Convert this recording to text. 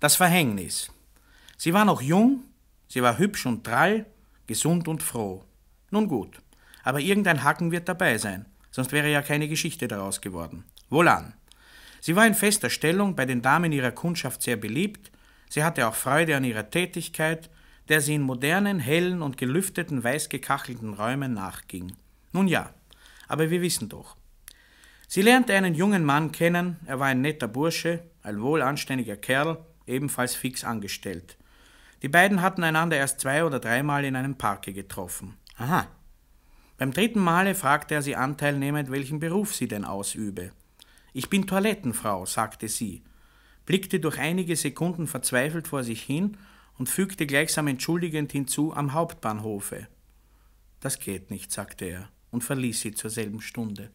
Das Verhängnis. Sie war noch jung, sie war hübsch und drall, gesund und froh. Nun gut, aber irgendein Hacken wird dabei sein, sonst wäre ja keine Geschichte daraus geworden. Wohlan. Sie war in fester Stellung, bei den Damen ihrer Kundschaft sehr beliebt, sie hatte auch Freude an ihrer Tätigkeit, der sie in modernen, hellen und gelüfteten, weiß gekachelten Räumen nachging. Nun ja, aber wir wissen doch. Sie lernte einen jungen Mann kennen, er war ein netter Bursche, ein wohlanständiger Kerl, ebenfalls fix angestellt. Die beiden hatten einander erst zwei oder dreimal in einem Parke getroffen. Aha. Beim dritten Male fragte er sie anteilnehmend, welchen Beruf sie denn ausübe. Ich bin Toilettenfrau, sagte sie, blickte durch einige Sekunden verzweifelt vor sich hin und fügte gleichsam entschuldigend hinzu am Hauptbahnhofe. Das geht nicht, sagte er und verließ sie zur selben Stunde.